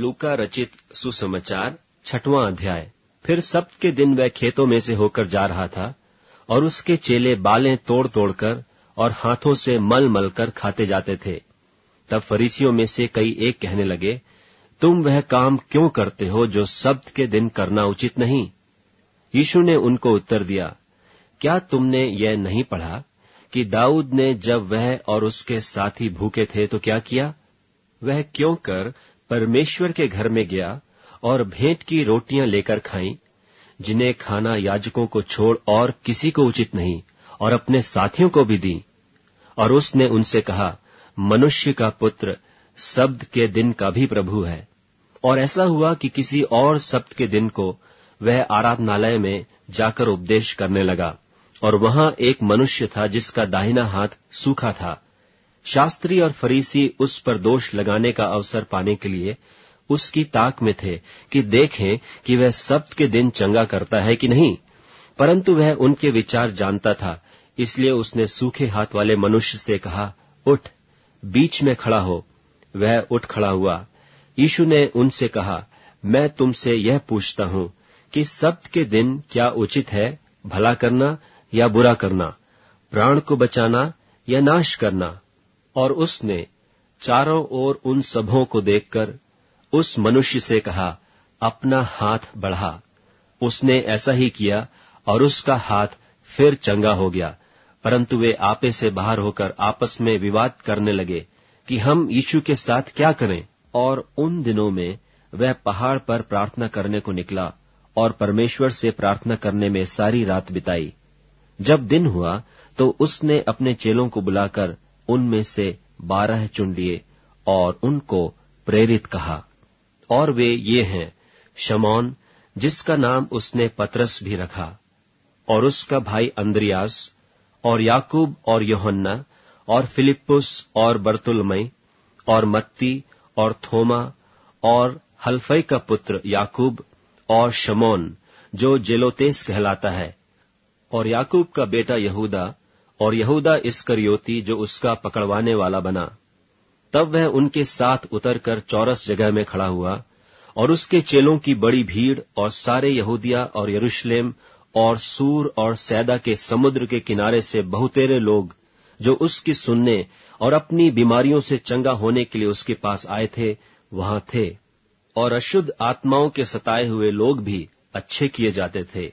लूका रचित सुसमाचार छठवां अध्याय फिर सप्त के दिन वह खेतों में से होकर जा रहा था और उसके चेले बालें तोड़ तोड़कर और हाथों से मल मल कर खाते जाते थे तब फरीसियों में से कई एक कहने लगे तुम वह काम क्यों करते हो जो सब्त के दिन करना उचित नहीं यीशु ने उनको उत्तर दिया क्या तुमने यह नहीं पढ़ा कि दाऊद ने जब वह और उसके साथी भूखे थे तो क्या किया वह क्यों कर परमेश्वर के घर में गया और भेंट की रोटियां लेकर खाई जिन्हें खाना याजकों को छोड़ और किसी को उचित नहीं और अपने साथियों को भी दी और उसने उनसे कहा मनुष्य का पुत्र शब्द के दिन का भी प्रभु है और ऐसा हुआ कि किसी और शब्द के दिन को वह आराधनालय में जाकर उपदेश करने लगा और वहां एक मनुष्य था जिसका दाहिना हाथ सूखा था शास्त्री और फरीसी उस पर दोष लगाने का अवसर पाने के लिए उसकी ताक में थे कि देखें कि वह सप्त के दिन चंगा करता है कि नहीं परंतु वह उनके विचार जानता था इसलिए उसने सूखे हाथ वाले मनुष्य से कहा उठ बीच में खड़ा हो वह उठ खड़ा हुआ यीशु ने उनसे कहा मैं तुमसे यह पूछता हूं कि सप्त के दिन क्या उचित है भला करना या बुरा करना प्राण को बचाना या नाश करना और उसने चारों ओर उन सबों को देखकर उस मनुष्य से कहा अपना हाथ बढ़ा उसने ऐसा ही किया और उसका हाथ फिर चंगा हो गया परंतु वे आपे से बाहर होकर आपस में विवाद करने लगे कि हम यीशु के साथ क्या करें और उन दिनों में वह पहाड़ पर प्रार्थना करने को निकला और परमेश्वर से प्रार्थना करने में सारी रात बिताई जब दिन हुआ तो उसने अपने चेलों को बुलाकर उनमें से बारह चुन लिए और उनको प्रेरित कहा और वे ये हैं शमौन जिसका नाम उसने पतरस भी रखा और उसका भाई अंद्रियास और याकूब और योहन्ना और फिलिप्पुस और बर्तुलमय और मत्ती और थोमा और हल्फई का पुत्र याकूब और शमोन जो जेलोतेस कहलाता है और याकूब का बेटा यहूदा और यहूदा इसकरियोती जो उसका पकड़वाने वाला बना तब वह उनके साथ उतरकर चौरस जगह में खड़ा हुआ और उसके चेलों की बड़ी भीड़ और सारे यहूदिया और यरूशलेम और सूर और सैदा के समुद्र के किनारे से बहुतेरे लोग जो उसकी सुनने और अपनी बीमारियों से चंगा होने के लिए उसके पास आए थे वहां थे और अशुद्ध आत्माओं के सताए हुए लोग भी अच्छे किए जाते थे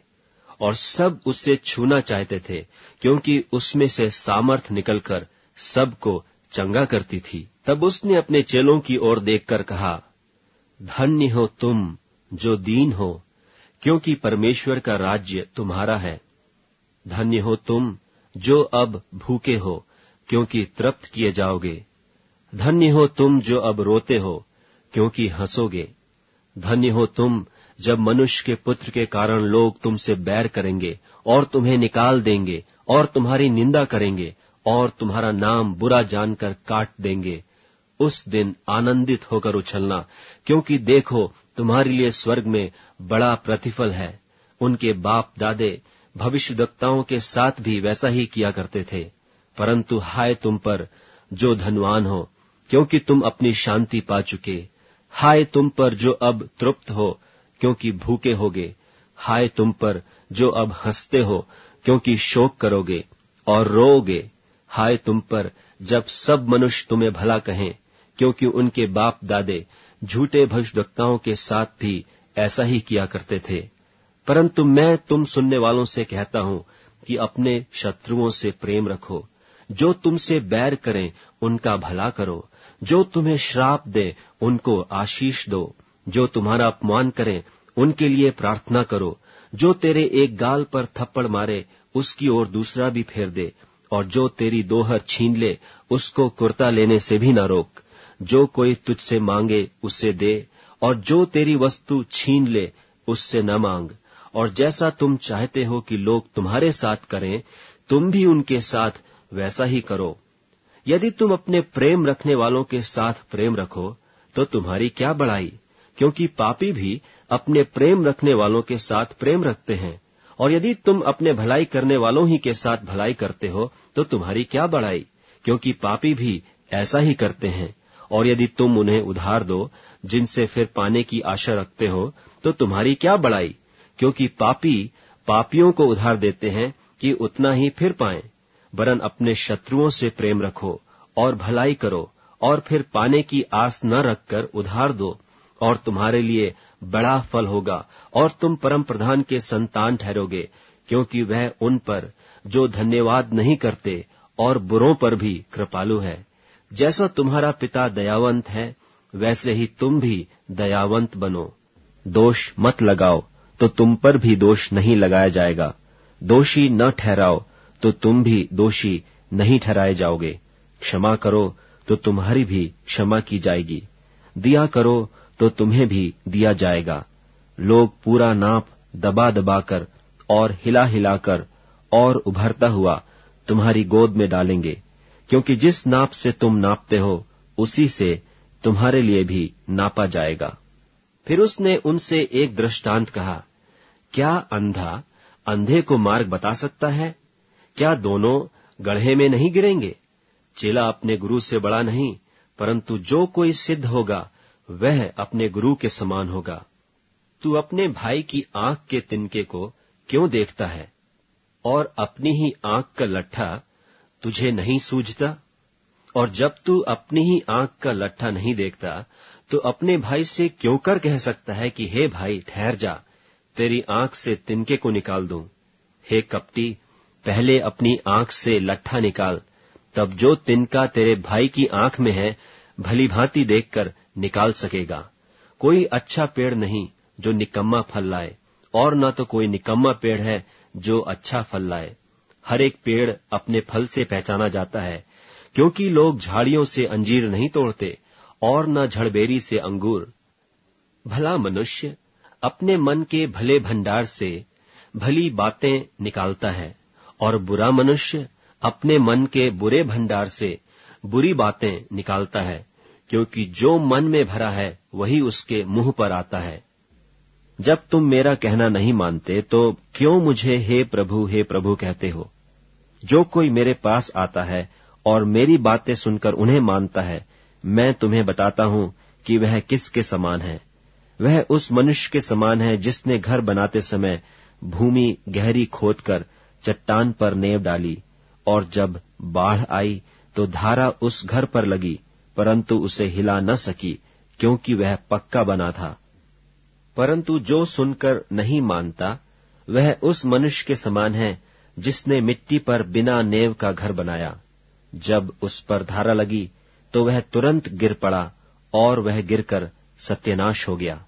और सब उससे छूना चाहते थे क्योंकि उसमें से सामर्थ निकलकर सबको चंगा करती थी तब उसने अपने चेलों की ओर देखकर कहा धन्य हो तुम जो दीन हो क्योंकि परमेश्वर का राज्य तुम्हारा है धन्य हो तुम जो अब भूखे हो क्योंकि तृप्त किए जाओगे धन्य हो तुम जो अब रोते हो क्योंकि हंसोगे धन्य हो तुम जब मनुष्य के पुत्र के कारण लोग तुमसे बैर करेंगे और तुम्हें निकाल देंगे और तुम्हारी निंदा करेंगे और तुम्हारा नाम बुरा जानकर काट देंगे उस दिन आनंदित होकर उछलना क्योंकि देखो तुम्हारे लिए स्वर्ग में बड़ा प्रतिफल है उनके बाप दादे भविष्यवक्ताओं के साथ भी वैसा ही किया करते थे परंतु हाय तुम पर जो धनवान हो क्योंकि तुम अपनी शांति पा चुके हाय तुम पर जो अब तृप्त हो क्योंकि भूखे होगे हाय तुम पर जो अब हंसते हो क्योंकि शोक करोगे और रोओगे हाय तुम पर जब सब मनुष्य तुम्हें भला कहें क्योंकि उनके बाप दादे झूठे भविष्यवक्ताओं के साथ भी ऐसा ही किया करते थे परंतु मैं तुम सुनने वालों से कहता हूं कि अपने शत्रुओं से प्रेम रखो जो तुमसे बैर करें उनका भला करो जो तुम्हें श्राप दे उनको आशीष दो जो तुम्हारा अपमान करें उनके लिए प्रार्थना करो जो तेरे एक गाल पर थप्पड़ मारे उसकी ओर दूसरा भी फेर दे और जो तेरी दोहर छीन ले उसको कुर्ता लेने से भी न रोक जो कोई तुझसे मांगे उससे दे और जो तेरी वस्तु छीन ले उससे न मांग और जैसा तुम चाहते हो कि लोग तुम्हारे साथ करें तुम भी उनके साथ वैसा ही करो यदि तुम अपने प्रेम रखने वालों के साथ प्रेम रखो तो तुम्हारी क्या बड़ाई क्योंकि पापी भी अपने प्रेम रखने वालों के साथ प्रेम रखते हैं और यदि तुम अपने भलाई करने वालों ही के साथ भलाई करते हो तो तुम्हारी क्या बड़ाई क्योंकि पापी भी ऐसा ही करते हैं और यदि तुम उन्हें उधार दो जिनसे फिर पाने की आशा रखते हो तो तुम्हारी क्या बड़ाई क्योंकि पापी पापियों को उधार देते हैं कि उतना ही फिर पाए वरन अपने शत्रुओं से प्रेम रखो और भलाई करो और फिर पाने की आस न रखकर उधार दो और तुम्हारे लिए बड़ा फल होगा और तुम परम प्रधान के संतान ठहरोगे क्योंकि वह उन पर जो धन्यवाद नहीं करते और बुरों पर भी कृपालु है जैसा तुम्हारा पिता दयावंत है वैसे ही तुम भी दयावंत बनो दोष मत लगाओ तो तुम पर भी दोष नहीं लगाया जाएगा दोषी न ठहराओ तो तुम भी दोषी नहीं ठहराए जाओगे क्षमा करो तो तुम्हारी भी क्षमा की जाएगी दिया करो तो तुम्हें भी दिया जाएगा लोग पूरा नाप दबा दबाकर और हिला हिलाकर और उभरता हुआ तुम्हारी गोद में डालेंगे क्योंकि जिस नाप से तुम नापते हो उसी से तुम्हारे लिए भी नापा जाएगा फिर उसने उनसे एक दृष्टांत कहा क्या अंधा अंधे को मार्ग बता सकता है क्या दोनों गढ़े में नहीं गिरेंगे चेला अपने गुरु से बड़ा नहीं परंतु जो कोई सिद्ध होगा वह अपने गुरु के समान होगा तू अपने भाई की आंख के तिनके को क्यों देखता है और अपनी ही आंख का लट्ठा तुझे नहीं सूझता और जब तू अपनी ही आंख का लट्ठा नहीं देखता तो अपने भाई से क्यों कर कह सकता है कि हे भाई ठहर जा तेरी आंख से तिनके को निकाल दू हे कपटी पहले अपनी आंख से लट्ठा निकाल तब जो तिनका तेरे भाई की आंख में है भली भांति देखकर निकाल सकेगा कोई अच्छा पेड़ नहीं जो निकम्मा फल लाए और न तो कोई निकम्मा पेड़ है जो अच्छा फल लाए हर एक पेड़ अपने फल से पहचाना जाता है क्योंकि लोग झाड़ियों से अंजीर नहीं तोड़ते और न झड़बेरी से अंगूर भला मनुष्य अपने मन के भले भंडार से भली बातें निकालता है और बुरा मनुष्य अपने मन के बुरे भंडार से बुरी बातें निकालता है क्योंकि जो मन में भरा है वही उसके मुंह पर आता है जब तुम मेरा कहना नहीं मानते तो क्यों मुझे हे प्रभु हे प्रभु कहते हो जो कोई मेरे पास आता है और मेरी बातें सुनकर उन्हें मानता है मैं तुम्हें बताता हूं कि वह किसके समान है वह उस मनुष्य के समान है जिसने घर बनाते समय भूमि गहरी खोदकर चट्टान पर नेव डाली और जब बाढ़ आई तो धारा उस घर पर लगी परंतु उसे हिला न सकी क्योंकि वह पक्का बना था परंतु जो सुनकर नहीं मानता वह उस मनुष्य के समान है जिसने मिट्टी पर बिना नेव का घर बनाया जब उस पर धारा लगी तो वह तुरंत गिर पड़ा और वह गिरकर सत्यनाश हो गया